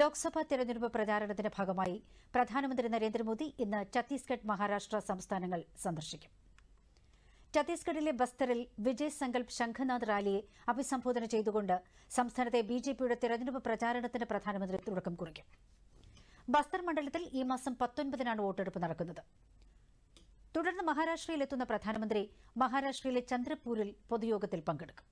ലോക്സഭാ തെരഞ്ഞെടുപ്പ് പ്രചാരണത്തിന്റെ ഭാഗമായി പ്രധാനമന്ത്രി നരേന്ദ്രമോദി ഇന്ന് ഛത്തീസ്ഗഡ് മഹാരാഷ്ട്ര സംസ്ഥാനങ്ങൾ സന്ദർശിക്കും ഛത്തീസ്ഗഡിലെ ബസ്തറിൽ വിജയ് സങ്കൽപ് ശംഖനാഥ് റാലിയെ അഭിസംബോധന ചെയ്തുകൊണ്ട് സംസ്ഥാനത്തെ ബിജെപിയുടെ തെരഞ്ഞെടുപ്പ് പ്രചാരണത്തിന് പ്രധാനമന്ത്രി തുടക്കം കുറിക്കും ബസ്തർ മണ്ഡലത്തിൽ ഈ മാസം പത്തൊൻപതിനാണ് വോട്ടെടുപ്പ് നടക്കുന്നത് തുടർന്ന് മഹാരാഷ്ട്രയിലെത്തുന്ന പ്രധാനമന്ത്രി മഹാരാഷ്ട്രയിലെ ചന്ദ്രപൂരിൽ പൊതുയോഗത്തിൽ പങ്കെടുക്കും